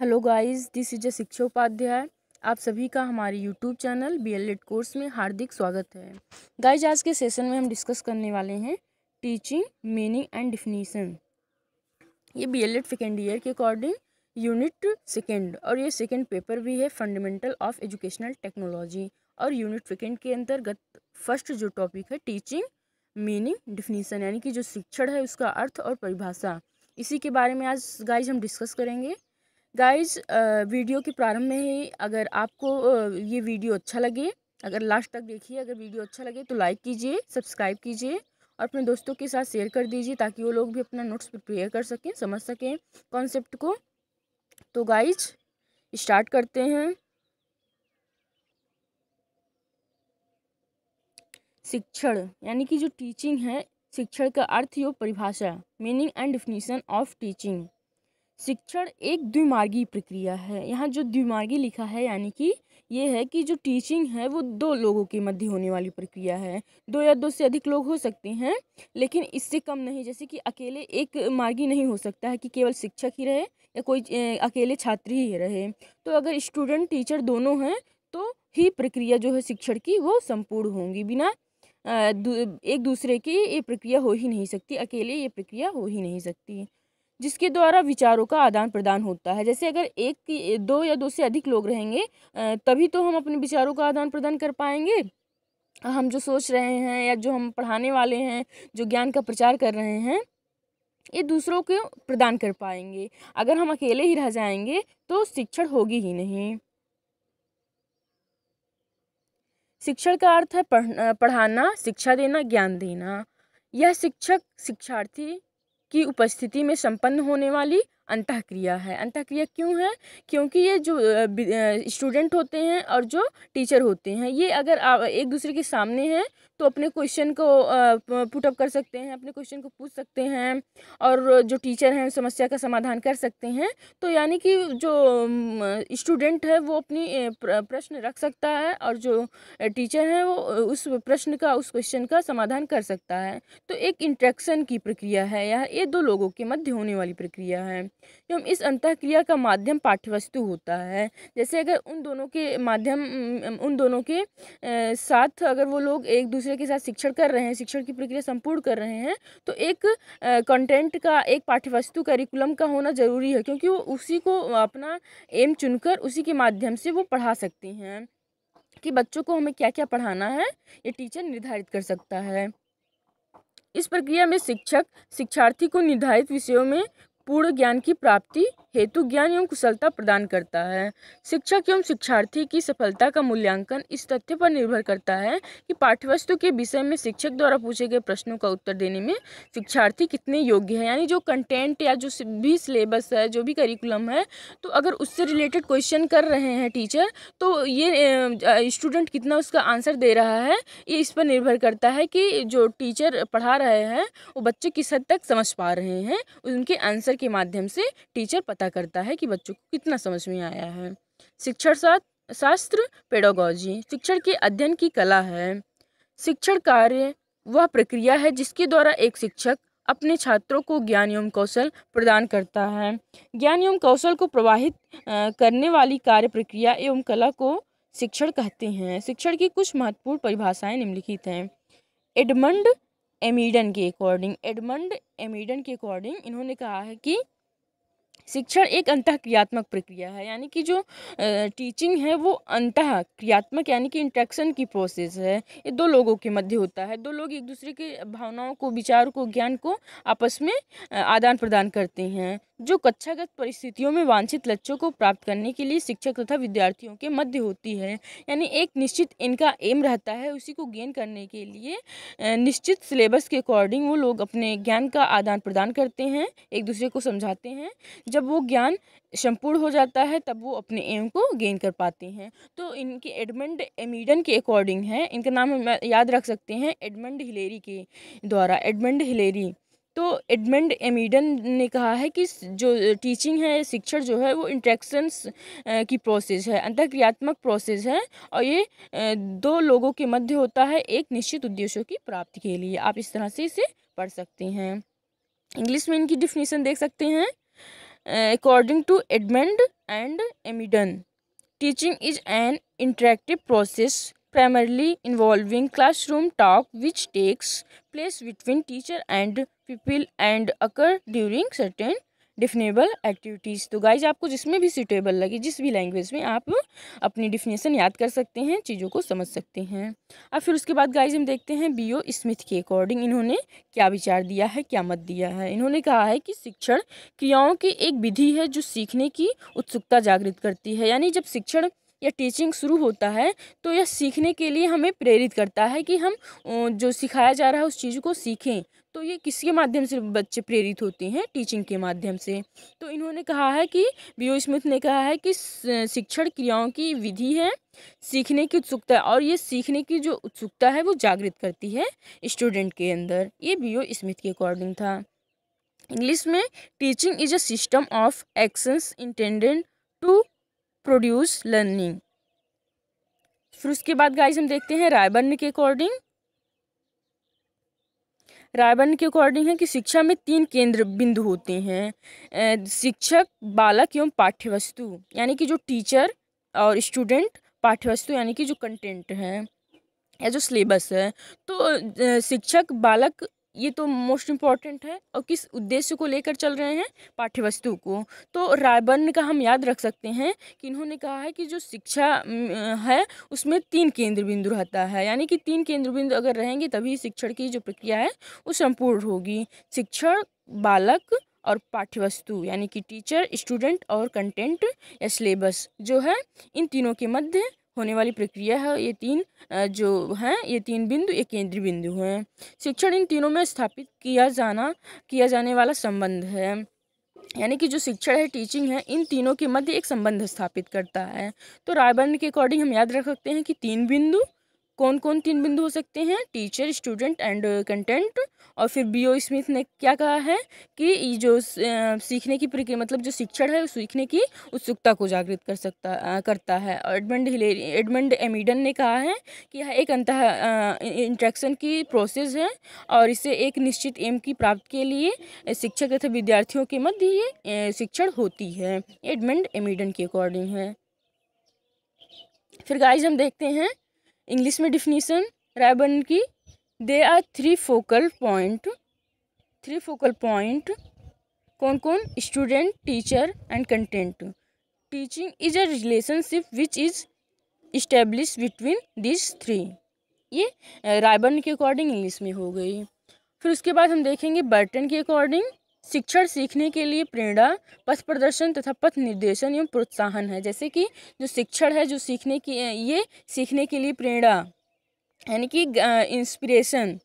hello guys this is a Upadhyay आप सभी का हमारे YouTube channel B L course में हार्दिक स्वागत है गाइस आज के सेशन में हम डिस्कस करने वाले हैं टीचिंग मीनिंग एंड डिफिनीसन ये बी एल सेकेंड ईयर के अकॉर्डिंग यूनिट सेकेंड और ये सेकेंड पेपर भी है फंडामेंटल ऑफ एजुकेशनल टेक्नोलॉजी और यूनिट सेकेंड के अंतर्गत फर्स्ट जो टॉपिक है टीचिंग मीनिंग डिफिनीसन यानी कि जो शिक्षण है उसका अर्थ और परिभाषा इसी के बारे में आज गाइज हम डिस्कस करेंगे गाइस वीडियो के प्रारंभ में ही अगर आपको ये वीडियो अच्छा लगे अगर लास्ट तक देखिए अगर वीडियो अच्छा लगे तो लाइक कीजिए सब्सक्राइब कीजिए और अपने दोस्तों के साथ शेयर कर दीजिए ताकि वो लोग भी अपना नोट्स प्रिपेयर कर सकें समझ सकें कॉन्सेप्ट को तो गाइज स्टार्ट करते हैं शिक्षण यानी कि जो टीचिंग है शिक्षण का अर्थ यो परिभाषा meaning and definition of teaching शिक्षण एक द्विमार्गी प्रक्रिया है यहाँ जो द्विमार्गी लिखा है यानी कि ये है कि जो टीचिंग है वो दो लोगों के मध्य होने वाली प्रक्रिया है दो या दो से अधिक लोग हो सकते हैं लेकिन इससे कम नहीं जैसे कि अकेले एक मार्गी नहीं हो सकता है कि केवल शिक्षक ही रहे या कोई अकेले छात्र ही रहे तो अगर स्टूडेंट टीचर दोनों हैं तो ही प्रक्रिया जो है शिक्षण की वो संपूर्ण होंगी बिना एक दूसरे की ये प्रक्रिया हो ही नहीं सकती अकेले ये प्रक्रिया हो ही नहीं सकती जिसके द्वारा विचारों का आदान प्रदान होता है जैसे अगर एक दो या दो से अधिक लोग रहेंगे तभी तो हम अपने विचारों का आदान प्रदान कर पाएंगे हम जो सोच रहे हैं या जो हम पढ़ाने वाले हैं जो ज्ञान का प्रचार कर रहे हैं ये दूसरों को प्रदान कर पाएंगे अगर हम अकेले ही रह जाएंगे तो शिक्षण होगी ही नहीं शिक्षण का अर्थ है पढ़ना पढ़ाना शिक्षा देना ज्ञान देना यह शिक्षक शिक्षार्थी की उपस्थिति में संपन्न होने वाली अंतःक्रिया है अंतःक्रिया क्यों है क्योंकि ये जो स्टूडेंट होते हैं और जो टीचर होते हैं ये अगर एक दूसरे के सामने हैं तो अपने क्वेश्चन को पुटअप कर सकते हैं अपने क्वेश्चन को पूछ सकते हैं और जो टीचर हैं समस्या का समाधान कर सकते हैं तो यानी कि जो स्टूडेंट है वो अपनी प्रश्न रख सकता है और जो टीचर हैं वो उस प्रश्न का उस क्वेश्चन का समाधान कर सकता है तो एक इंट्रैक्शन की प्रक्रिया है यह ये दो लोगों के मध्य होने वाली प्रक्रिया है एवं इस अंत क्रिया का माध्यम पाठ्यवस्तु होता है जैसे अगर उन दोनों के माध्यम उन दोनों के साथ अगर वो लोग एक दूसरे दूसरे के साथ शिक्षण कर रहे हैं शिक्षण की प्रक्रिया संपूर्ण कर रहे हैं तो एक कंटेंट का एक पाठ्यवस्तु करिकुलम का होना ज़रूरी है क्योंकि वो उसी को अपना एम चुनकर उसी के माध्यम से वो पढ़ा सकती हैं कि बच्चों को हमें क्या क्या पढ़ाना है ये टीचर निर्धारित कर सकता है इस प्रक्रिया में शिक्षक शिक्षार्थी को निर्धारित विषयों में पूर्ण ज्ञान की प्राप्ति हेतु ज्ञान एवं कुशलता प्रदान करता है शिक्षक एवं शिक्षार्थी की सफलता का मूल्यांकन इस तथ्य पर निर्भर करता है कि पाठ्यवस्तु के विषय में शिक्षक द्वारा पूछे गए प्रश्नों का उत्तर देने में शिक्षार्थी कितने योग्य हैं यानी जो कंटेंट या जो भी सिलेबस है जो भी करिकुलम है तो अगर उससे रिलेटेड क्वेश्चन कर रहे हैं टीचर तो ये स्टूडेंट कितना उसका आंसर दे रहा है ये इस पर निर्भर करता है कि जो टीचर पढ़ा रहे हैं वो बच्चे किस हद तक समझ पा रहे हैं उनके आंसर के माध्यम से टीचर पता तय करता है कि बच्चों को कितना समझ में आया है शिक्षण शास्त्र पेडोगॉजी शिक्षण के अध्ययन की कला है शिक्षण कार्य वह प्रक्रिया है जिसके द्वारा एक शिक्षक अपने छात्रों को ज्ञान एवं कौशल प्रदान करता है ज्ञान एवं कौशल को प्रवाहित करने वाली कार्य प्रक्रिया एवं कला को शिक्षण कहते हैं शिक्षण की कुछ महत्वपूर्ण परिभाषाएं निम्नलिखित हैं एडमंड एमिडन के अकॉर्डिंग एडमंड एमिडन के अकॉर्डिंग इन्होंने कहा है कि शिक्षण एक अंतः क्रियात्मक प्रक्रिया है यानी कि जो टीचिंग है वो अंत क्रियात्मक यानी कि इंट्रैक्शन की प्रोसेस है ये दो लोगों के मध्य होता है दो लोग एक दूसरे के भावनाओं को विचार को ज्ञान को आपस में आदान प्रदान करते हैं जो कक्षागत परिस्थितियों में वांछित लक्ष्यों को प्राप्त करने के लिए शिक्षक तथा विद्यार्थियों के मध्य होती है यानी एक निश्चित इनका एम रहता है उसी को गेन करने के लिए निश्चित सिलेबस के अकॉर्डिंग वो लोग अपने ज्ञान का आदान प्रदान करते हैं एक दूसरे को समझाते हैं जब वो ज्ञान संपूर्ण हो जाता है तब वो अपने एम को गेन कर पाते हैं तो इनके एडमंड एमिडन के अकॉर्डिंग है इनका नाम हम याद रख सकते हैं एडमंड हिलेरी के द्वारा एडमंड हिलेरी तो एडमंड एमिडन ने कहा है कि जो टीचिंग है शिक्षण जो है वो इंट्रैक्शंस की प्रोसेस है अंतक्रियात्मक प्रोसेस है और ये दो लोगों के मध्य होता है एक निश्चित उद्देश्यों की प्राप्ति के लिए आप इस तरह से इसे पढ़ सकते हैं इंग्लिश में इनकी डिफिनीसन देख सकते हैं according to Edmund and Amidon teaching is an interactive process primarily involving classroom talk which takes place between teacher and people and occur during certain definable activities तो गाइज आपको जिसमें भी सूटेबल लगे जिस भी लैंग्वेज में आप अपनी डिफिनेशन याद कर सकते हैं चीज़ों को समझ सकते हैं और फिर उसके बाद गाइज हम देखते हैं बी ओ स्मिथ के अकॉर्डिंग इन्होंने क्या विचार दिया है क्या मत दिया है इन्होंने कहा है कि शिक्षण क्रियाओं की एक विधि है जो सीखने की उत्सुकता जागृत करती है यानी जब शिक्षण या टीचिंग शुरू होता है तो यह सीखने के लिए हमें प्रेरित करता है कि हम जो सिखाया जा रहा है उस चीज़ को सीखें तो ये किसके माध्यम से बच्चे प्रेरित होते हैं टीचिंग के माध्यम से तो इन्होंने कहा है कि बीओ स्मिथ ने कहा है कि शिक्षण क्रियाओं की विधि है सीखने की उत्सुकता और ये सीखने की जो उत्सुकता है वो जागृत करती है स्टूडेंट के अंदर ये बीओ स्मिथ के अकॉर्डिंग था इंग्लिश में teaching is a system of actions intended to produce learning फिर उसके बाद गाइस हम देखते हैं रायबन के अकॉर्डिंग रायबन के अकॉर्डिंग है कि शिक्षा में तीन केंद्र बिंदु होते हैं शिक्षक बालक एवं पाठ्य वस्तु यानी कि जो टीचर और स्टूडेंट पाठ्य वस्तु यानी कि जो कंटेंट है या जो सिलेबस है तो शिक्षक बालक ये तो मोस्ट इम्पॉर्टेंट है और किस उद्देश्य को लेकर चल रहे हैं पाठ्यवस्तु को तो रायबर्न का हम याद रख सकते हैं कि इन्होंने कहा है कि जो शिक्षा है उसमें तीन केंद्र बिंदु रहता है यानी कि तीन केंद्र बिंदु अगर रहेंगे तभी शिक्षण की जो प्रक्रिया है वो संपूर्ण होगी शिक्षण बालक और पाठ्यवस्तु यानी कि टीचर स्टूडेंट और कंटेंट या सिलेबस जो है इन तीनों के मध्य होने वाली प्रक्रिया है ये तीन जो हैं ये तीन बिंदु ये केंद्रीय बिंदु हैं शिक्षण इन तीनों में स्थापित किया जाना किया जाने वाला संबंध है यानी कि जो शिक्षण है टीचिंग है इन तीनों के मध्य एक संबंध स्थापित करता है तो रायबंद के अकॉर्डिंग हम याद रख सकते हैं कि तीन बिंदु कौन कौन तीन बिंदु हो सकते हैं टीचर स्टूडेंट एंड कंटेंट और फिर बी ओ स्मिथ ने क्या कहा है कि जो सीखने की प्रक्रिया मतलब जो शिक्षण है वो सीखने की उत्सुकता को जागृत कर सकता करता है और एडमंड हिलेरी एडमंड एमिडन ने कहा है कि यह एक अंत इंट्रैक्शन की प्रोसेस है और इसे एक निश्चित एम की प्राप्त के लिए शिक्षक तथा विद्यार्थियों के मध्य ये शिक्षण होती है एडमंड एमिडन के अकॉर्डिंग है फिर गाइज हम देखते हैं इंग्लिश में डिफिनीसन रायबर्न की they are three focal point three focal point कौन कौन student teacher and content teaching is a relationship which is establish between this three ये रायबन के अकॉर्डिंग इंग्लिश में हो गई फिर उसके बाद हम देखेंगे बर्टन के अकॉर्डिंग शिक्षण सीखने के लिए प्रेरणा पथ प्रदर्शन तथा पथ निर्देशन एवं प्रोत्साहन है जैसे कि जो शिक्षण है जो सीखने की ये सीखने के लिए प्रेरणा यानी कि इंस्पिरेशन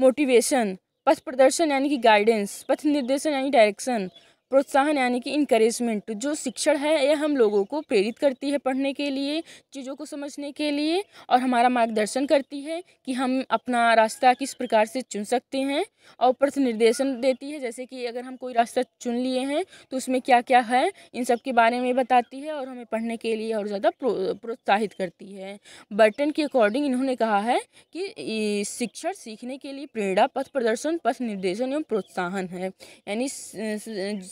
मोटिवेशन पथ प्रदर्शन यानी कि गाइडेंस पथ निर्देशन यानी डायरेक्शन प्रोत्साहन यानी कि इनक्रेजमेंट जो शिक्षण है यह हम लोगों को प्रेरित करती है पढ़ने के लिए चीज़ों को समझने के लिए और हमारा मार्गदर्शन करती है कि हम अपना रास्ता किस प्रकार से चुन सकते हैं और पथ निर्देशन देती है जैसे कि अगर हम कोई रास्ता चुन लिए हैं तो उसमें क्या क्या है इन सब के बारे में बताती है और हमें पढ़ने के लिए और ज़्यादा प्रोत्साहित करती है बर्टन के अकॉर्डिंग इन्होंने कहा है कि शिक्षण सीखने के लिए प्रेरणा पथ प्रदर्शन पथ निर्देशन एवं प्रोत्साहन है यानी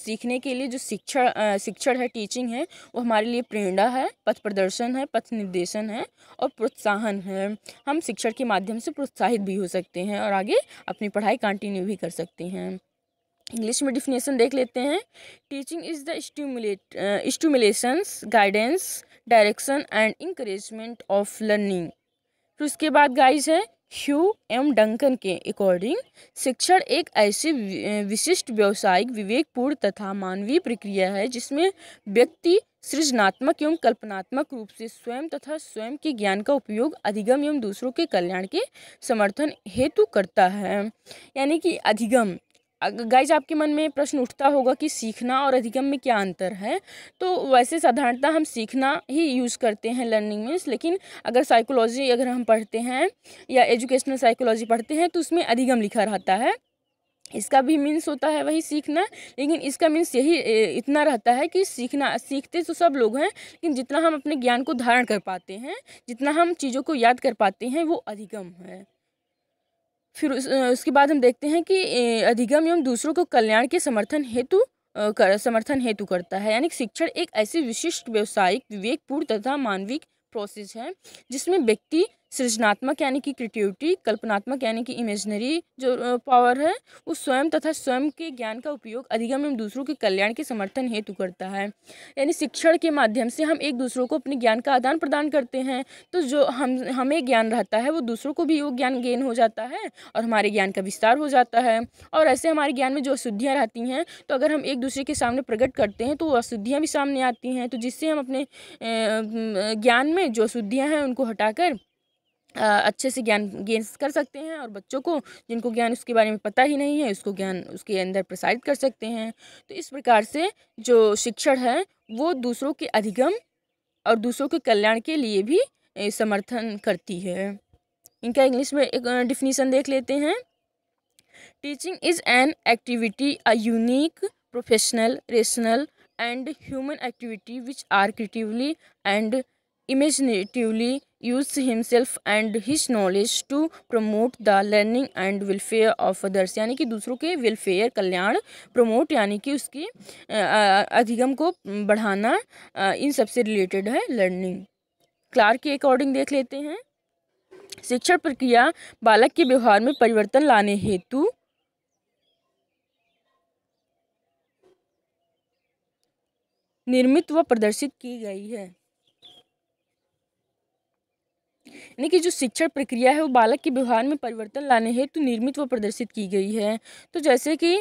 सीखने के लिए जो शिक्षण शिक्षण है टीचिंग है वो हमारे लिए प्रेरणा है पथ प्रदर्शन है पथ निर्देशन है और प्रोत्साहन है हम शिक्षण के माध्यम से प्रोत्साहित भी हो सकते हैं और आगे अपनी पढ़ाई कंटिन्यू भी कर सकते हैं इंग्लिश में डिफिनेशन देख लेते हैं teaching is the stimulate stimulations guidance direction and encouragement of learning फिर उसके बाद गाइज है ह्यू एम डंकन के अकॉर्डिंग शिक्षण एक ऐसी विशिष्ट व्यावसायिक विवेकपूर्ण तथा मानवीय प्रक्रिया है जिसमें व्यक्ति सृजनात्मक एवं कल्पनात्मक रूप से स्वयं तथा स्वयं के ज्ञान का उपयोग अधिगम एवं दूसरों के कल्याण के समर्थन हेतु करता है यानी कि अधिगम गाइज आपके मन में प्रश्न उठता होगा कि सीखना और अधिगम में क्या अंतर है तो वैसे साधारणतः हम सीखना ही यूज़ करते हैं लर्निंग में लेकिन अगर साइकोलॉजी अगर हम पढ़ते हैं या एजुकेशनल साइकोलॉजी पढ़ते हैं तो उसमें अधिगम लिखा रहता है इसका भी मीन्स होता है वही सीखना लेकिन इसका मीन्स यही इतना रहता है कि सीखना सीखते तो सब लोग हैं लेकिन जितना हम अपने ज्ञान को धारण कर पाते हैं जितना हम चीज़ों को याद कर पाते हैं वो अधिगम है फिर उस, उसके बाद हम देखते हैं कि अधिगम एवं दूसरों को कल्याण के समर्थन हेतु कर समर्थन हेतु करता है यानी शिक्षण एक ऐसी विशिष्ट व्यवसायिक विवेकपूर्ण तथा मानविक प्रोसेस है जिसमें व्यक्ति सृजनात्मक यानी कि क्रिएटिविटी कल्पनात्मक यानी कि इमेजनरी जो पावर है वो स्वयं तथा स्वयं के ज्ञान का उपयोग अधिगम एवं दूसरों के कल्याण के समर्थन हेतु करता है यानी शिक्षण के माध्यम से हम एक दूसरों को अपने ज्ञान का आदान प्रदान करते हैं तो जो हम हमें ज्ञान रहता है वो दूसरों को भी वो ज्ञान गेन हो जाता है और हमारे ज्ञान का विस्तार हो जाता है और ऐसे हमारे ज्ञान में जो अशुद्धियाँ रहती हैं तो अगर हम एक दूसरे के सामने प्रकट करते हैं तो वो अशुद्धियाँ भी सामने आती हैं तो जिससे हम अपने ज्ञान में जो अशुद्धियाँ हैं उनको हटाकर अच्छे से ज्ञान गेन कर सकते हैं और बच्चों को जिनको ज्ञान उसके बारे में पता ही नहीं है उसको ज्ञान उसके अंदर प्रसारित कर सकते हैं तो इस प्रकार से जो शिक्षण है वो दूसरों के अधिगम और दूसरों के कल्याण के लिए भी समर्थन करती है इनका इंग्लिश में एक डिफिनीसन देख लेते हैं teaching is an activity a unique professional rational and human activity which are creatively and imaginatively used himself and his knowledge to promote the learning and welfare of others यानी कि दूसरों के welfare कल्याण promote यानी कि उसकी अधिगम को बढ़ाना इन सबसे related है learning क्लार्क के अकॉर्डिंग देख लेते हैं शिक्षण प्रक्रिया बालक के व्यवहार में परिवर्तन लाने हेतु निर्मित व प्रदर्शित की गई है यानी कि जो शिक्षण प्रक्रिया है वो बालक के व्यवहार में परिवर्तन लाने हेतु निर्मित व प्रदर्शित की गई है तो जैसे कि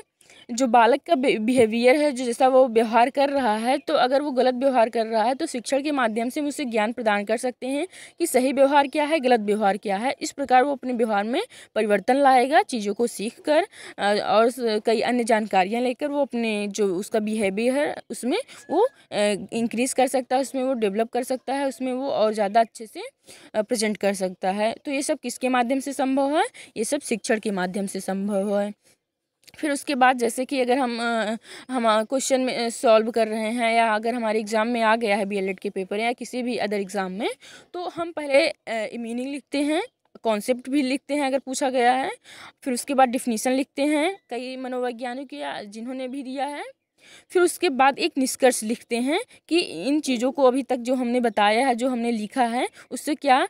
जो बालक का बिहेवियर है जो जैसा वो व्यवहार कर रहा है तो अगर वो गलत व्यवहार कर रहा है तो शिक्षण के माध्यम से हम उसे ज्ञान प्रदान कर सकते हैं कि सही व्यवहार क्या है गलत व्यवहार क्या है इस प्रकार वो अपने व्यवहार में परिवर्तन लाएगा चीज़ों को सीख कर और कई अन्य जानकारियाँ लेकर वो अपने जो उसका बिहेवियर है उसमें वो इंक्रीज़ कर सकता है उसमें वो डेवलप कर सकता है उसमें वो और ज़्यादा अच्छे से प्रजेंट कर सकता है तो ये सब किसके माध्यम से संभव है ये सब शिक्षण के माध्यम से संभव है फिर उसके बाद जैसे कि अगर हम हम क्वेश्चन में सॉल्व कर रहे हैं या अगर हमारे एग्ज़ाम में आ गया है बीएलएड के पेपर या किसी भी अदर एग्ज़ाम में तो हम पहले मीनिंग लिखते हैं कॉन्सेप्ट भी लिखते हैं अगर पूछा गया है फिर उसके बाद डिफिनीसन लिखते हैं कई मनोवैज्ञानिक या जिन्होंने भी दिया है फिर उसके बाद एक निष्कर्ष लिखते हैं कि इन चीज़ों को अभी तक जो हमने बताया है जो हमने लिखा है उससे क्या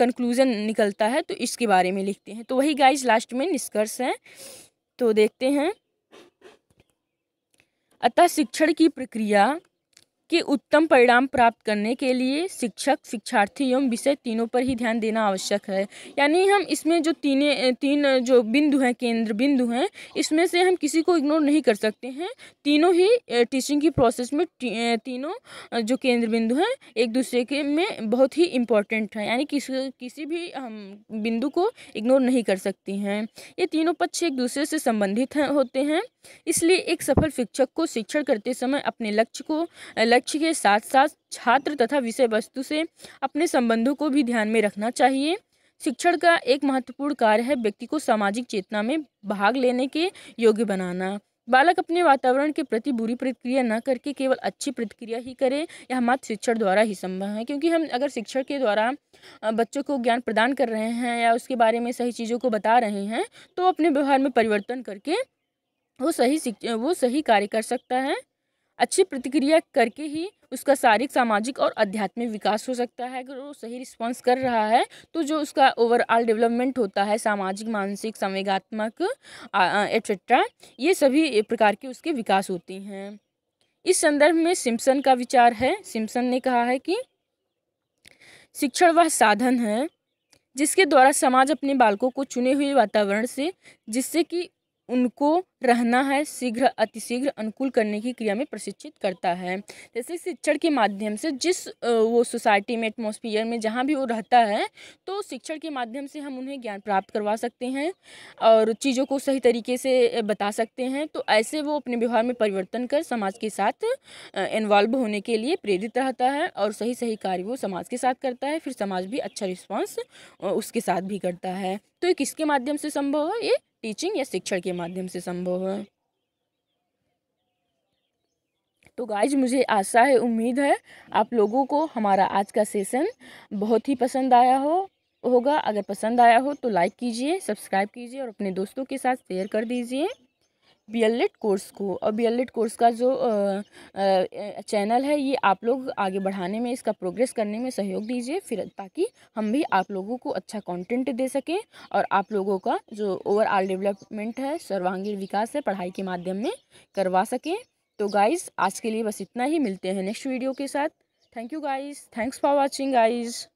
कंक्लूज़न निकलता है तो इसके बारे में लिखते हैं तो वही गाइज लास्ट में निष्कर्ष है तो देखते हैं अतः शिक्षण की प्रक्रिया कि उत्तम परिणाम प्राप्त करने के लिए शिक्षक शिक्षार्थी एवं विषय तीनों पर ही ध्यान देना आवश्यक है यानी हम इसमें जो तीन तीन जो बिंदु हैं केंद्र बिंदु हैं इसमें से हम किसी को इग्नोर नहीं कर सकते हैं तीनों ही टीचिंग की प्रोसेस में तीनों जो केंद्र बिंदु हैं एक दूसरे के में बहुत ही इम्पोर्टेंट हैं यानी किसी किसी भी हम बिंदु को इग्नोर नहीं कर सकती हैं ये तीनों पक्ष एक दूसरे से संबंधित हैं होते हैं इसलिए एक सफल शिक्षक को शिक्षण करते समय अपने लक्ष्य को लक्ष्य के साथ साथ छात्र तथा विषय वस्तु से अपने संबंधों को भी ध्यान में रखना चाहिए शिक्षण का एक महत्वपूर्ण कार्य है व्यक्ति को सामाजिक चेतना में भाग लेने के योग्य बनाना बालक अपने वातावरण के प्रति बुरी प्रतिक्रिया न करके केवल अच्छी प्रतिक्रिया ही करे यह मात्र शिक्षण द्वारा ही संभव है क्योंकि हम अगर शिक्षण के द्वारा बच्चों को ज्ञान प्रदान कर रहे हैं या उसके बारे में सही चीज़ों को बता रहे हैं तो अपने व्यवहार में परिवर्तन करके वो सही वो सही कार्य कर सकता है अच्छी प्रतिक्रिया करके ही उसका शारीरिक सामाजिक और आध्यात्मिक विकास हो सकता है अगर वो सही रिस्पॉन्स कर रहा है तो जो उसका ओवरऑल डेवलपमेंट होता है सामाजिक मानसिक संवेगात्मक एट्सेट्रा ये सभी प्रकार के उसके विकास होते हैं इस संदर्भ में सिम्पसन का विचार है सिम्पसन ने कहा है कि शिक्षण वह साधन है जिसके द्वारा समाज अपने बालकों को चुने हुए वातावरण से जिससे कि उनको रहना है शीघ्र अतिशीघ्र अनुकूल करने की क्रिया में प्रशिक्षित करता है जैसे शिक्षण के माध्यम से जिस वो सोसाइटी में एटमोसफियर में जहाँ भी वो रहता है तो शिक्षण के माध्यम से हम उन्हें ज्ञान प्राप्त करवा सकते हैं और चीज़ों को सही तरीके से बता सकते हैं तो ऐसे वो अपने व्यवहार में परिवर्तन कर समाज के साथ इन्वॉल्व होने के लिए प्रेरित रहता है और सही सही कार्य वो समाज के साथ करता है फिर समाज भी अच्छा रिस्पॉन्स उसके साथ भी करता है तो ये किसके माध्यम से संभव है ये टीचिंग या शिक्षण के माध्यम से संभव है तो गाइज मुझे आशा है उम्मीद है आप लोगों को हमारा आज का सेशन बहुत ही पसंद आया हो होगा अगर पसंद आया हो तो लाइक कीजिए सब्सक्राइब कीजिए और अपने दोस्तों के साथ शेयर कर दीजिए बी एल एड कोर्स को और बी एल एड कोर्स का जो चैनल है ये आप लोग आगे बढ़ाने में इसका प्रोग्रेस करने में सहयोग दीजिए फिर ताकि हम भी आप लोगों को अच्छा कंटेंट दे सकें और आप लोगों का जो ओवरऑल डेवलपमेंट है सर्वांगीण विकास है पढ़ाई के माध्यम में करवा सकें तो गाइज़ आज के लिए बस इतना ही मिलते हैं नेक्स्ट वीडियो के साथ thank you guys thanks for watching guys